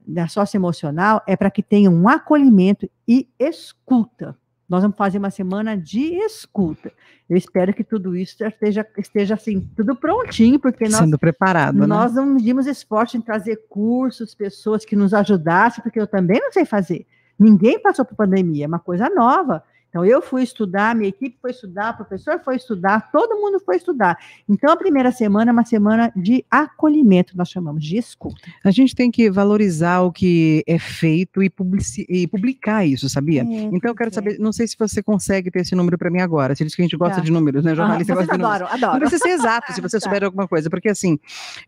da socioemocional é para que tenha um acolhimento e escuta. Nós vamos fazer uma semana de escuta. Eu espero que tudo isso esteja, esteja assim, tudo prontinho, porque nós. Sendo preparado, né? Nós não dimos esforço em trazer cursos, pessoas que nos ajudassem, porque eu também não sei fazer. Ninguém passou por pandemia, é uma coisa nova. Então, eu fui estudar, minha equipe foi estudar, o professor foi estudar, todo mundo foi estudar. Então, a primeira semana é uma semana de acolhimento, nós chamamos de escuta. A gente tem que valorizar o que é feito e, e publicar isso, sabia? É, então, eu quero é. saber, não sei se você consegue ter esse número para mim agora. Você disse que a gente gosta tá. de números, né? Jornalista ah, gosta de números. Adoro, adoro. Não precisa ser exato se você tá. souber alguma coisa, porque assim,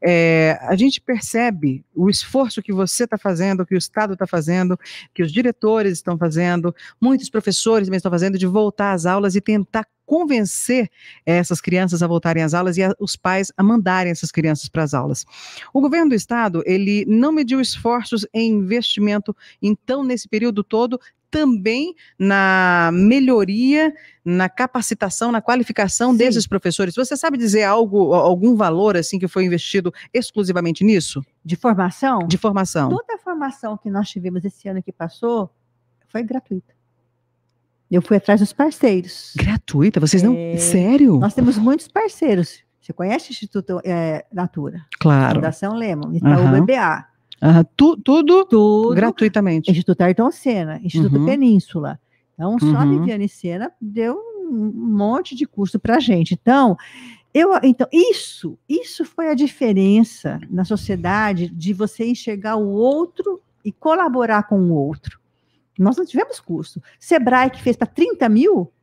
é, a gente percebe o esforço que você está fazendo, que o Estado está fazendo, que os diretores estão fazendo, muitos professores mesmo estão está fazendo de voltar às aulas e tentar convencer essas crianças a voltarem às aulas e a, os pais a mandarem essas crianças para as aulas. O governo do estado, ele não mediu esforços em investimento, então nesse período todo também na melhoria, na capacitação, na qualificação Sim. desses professores. Você sabe dizer algo, algum valor assim que foi investido exclusivamente nisso? De formação? De formação. Toda a formação que nós tivemos esse ano que passou foi gratuita. Eu fui atrás dos parceiros. Gratuita? Vocês não. É... Sério? Nós temos muitos parceiros. Você conhece o Instituto é, Natura? Claro. Fundação Lemon, Itaú uhum. BBA. Uhum. Tu, tudo, tudo gratuitamente. Instituto Ayrton Senna, Instituto uhum. Península. Então, só a uhum. Viviane Senna deu um monte de curso para gente. Então, eu, então, isso, isso foi a diferença na sociedade de você enxergar o outro e colaborar com o outro. Nós não tivemos curso. Sebrae que fez para 30 mil,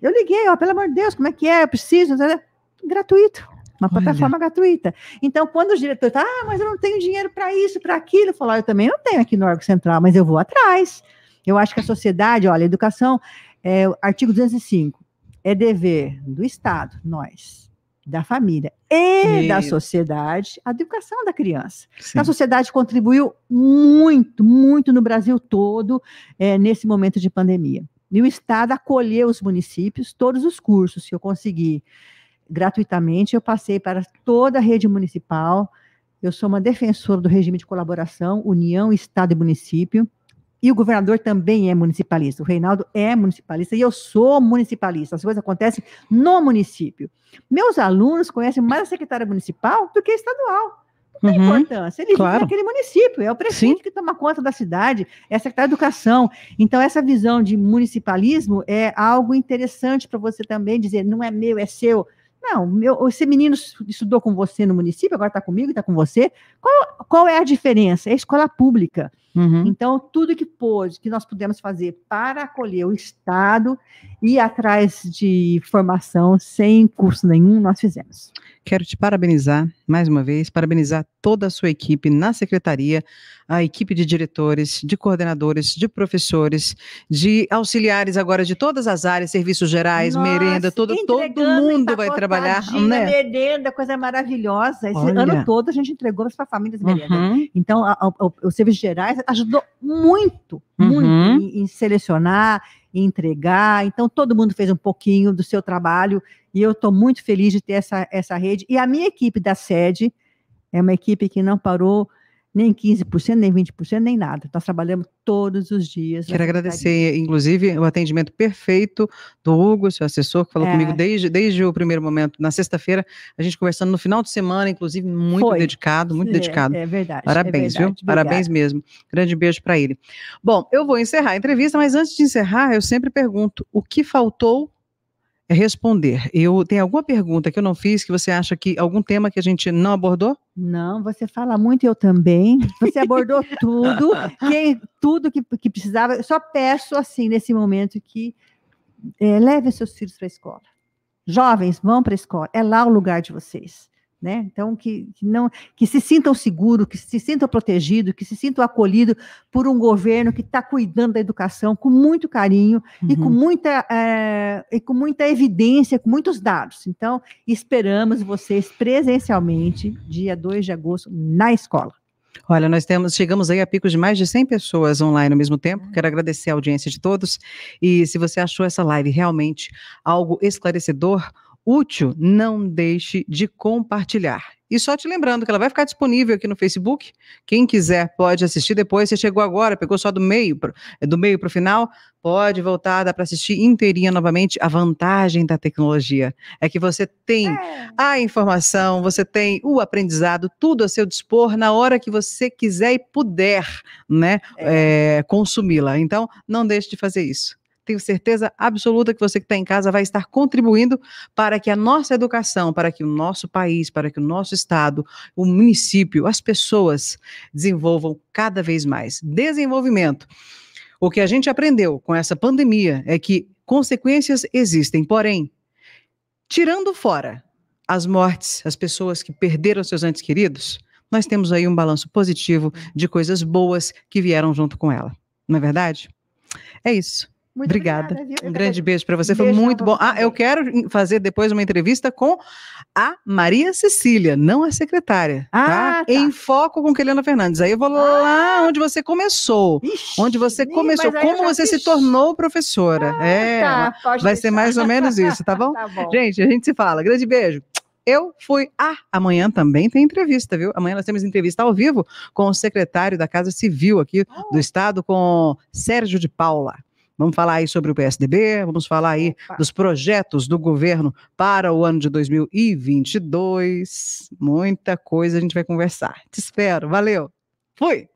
eu liguei, ó, pelo amor de Deus, como é que é? Eu preciso, né? gratuito. Uma Olha. plataforma gratuita. Então, quando os diretores falam, ah, mas eu não tenho dinheiro para isso, para aquilo, eu falo, ah, eu também não tenho aqui no órgão central, mas eu vou atrás. Eu acho que a sociedade, olha, a educação, é, artigo 205, é dever do Estado, nós, da família e, e, da sociedade, a educação da criança. Sim. A sociedade contribuiu muito, muito no Brasil todo é, nesse momento de pandemia. E o Estado acolheu os municípios, todos os cursos que eu consegui gratuitamente, eu passei para toda a rede municipal. Eu sou uma defensora do regime de colaboração, União, Estado e Município. E o governador também é municipalista. O Reinaldo é municipalista e eu sou municipalista. As coisas acontecem no município. Meus alunos conhecem mais a secretária municipal do que a estadual. Não tem uhum, importância. Ele claro. vive naquele município, é o prefeito Sim. que toma conta da cidade, é a secretária de educação. Então, essa visão de municipalismo é algo interessante para você também dizer: não é meu, é seu. Não, meu, esse menino estudou com você no município, agora está comigo, e está com você. Qual, qual é a diferença? É a escola pública. Uhum. Então, tudo que pôde, que nós pudemos fazer para acolher o Estado e atrás de formação sem curso nenhum, nós fizemos. Quero te parabenizar mais uma vez, parabenizar toda a sua equipe na secretaria, a equipe de diretores, de coordenadores, de professores, de auxiliares agora de todas as áreas, serviços gerais, Nossa, merenda, todo, todo mundo vai trabalhar, né? Merenda, coisa maravilhosa. Esse Olha. ano todo a gente entregou para famílias merenda. Uhum. Então, os serviços gerais ajudou muito, uhum. muito em, em selecionar, em entregar. Então, todo mundo fez um pouquinho do seu trabalho e eu estou muito feliz de ter essa, essa rede. E a minha equipe da sede é uma equipe que não parou nem 15%, nem 20%, nem nada. Nós trabalhamos todos os dias. Quero agradecer, inclusive, o atendimento perfeito do Hugo, seu assessor, que falou é. comigo desde, desde o primeiro momento, na sexta-feira, a gente conversando no final de semana, inclusive, muito Foi. dedicado, muito é, dedicado. É verdade. É Parabéns, é verdade, viu? Obrigada. Parabéns mesmo. Grande beijo para ele. Bom, eu vou encerrar a entrevista, mas antes de encerrar, eu sempre pergunto: o que faltou responder. Eu tem alguma pergunta que eu não fiz que você acha que algum tema que a gente não abordou? Não, você fala muito, eu também. Você abordou tudo, que, tudo que, que precisava. Eu só peço assim nesse momento que é, leve seus filhos para a escola. Jovens, vão para a escola. É lá o lugar de vocês. Né? Então que, que, não que se sintam seguros, que se sintam protegidos, que se sintam acolhidos por um governo que está cuidando da educação com muito carinho uhum. e com uhum. muita é, e com muita evidência, com muitos dados. Então esperamos vocês presencialmente dia 2 de agosto na escola. Olha, nós temos, chegamos aí a picos de mais de 100 pessoas online ao mesmo tempo. Quero agradecer a audiência de todos. E se você achou essa live realmente algo esclarecedor, útil, não deixe de compartilhar. E só te lembrando que ela vai ficar disponível aqui no Facebook. Quem quiser pode assistir depois. Você chegou agora, pegou só do meio pro, é, do meio para o final, pode voltar, dá para assistir inteirinha novamente. A vantagem da tecnologia é que você tem é. a informação, você tem o aprendizado, tudo a seu dispor na hora que você quiser e puder, né, é. é, consumi-la. Então, não deixe de fazer isso. Tenho certeza absoluta que você que está em casa vai estar contribuindo para que a nossa educação, para que o nosso país, para que o nosso estado, o município, as pessoas desenvolvam cada vez mais. Desenvolvimento. O que a gente aprendeu com essa pandemia é que consequências existem, porém, tirando fora as mortes, as pessoas que perderam seus antes queridos, nós temos aí um balanço positivo de coisas boas que vieram junto com ela. Não é verdade? É isso. Muito obrigada. obrigada um grande beijo para você. Beijo Foi muito bom. Ah, eu quero fazer depois uma entrevista com a Maria Cecília, não a secretária. Tá? Ah, tá? Tá. Em foco com Helena Fernandes. Aí eu vou ah. lá onde você começou. Ixi, onde você começou, como você fiz. se tornou professora. Ah, é. Tá, vai deixar. ser mais ou menos isso, tá bom? tá bom? Gente, a gente se fala. Grande beijo. Eu fui. Ah, amanhã também tem entrevista, viu? Amanhã nós temos entrevista ao vivo com o secretário da Casa Civil aqui oh. do Estado, com Sérgio de Paula. Vamos falar aí sobre o PSDB, vamos falar aí Opa. dos projetos do governo para o ano de 2022. Muita coisa a gente vai conversar. Te espero. Valeu. Fui.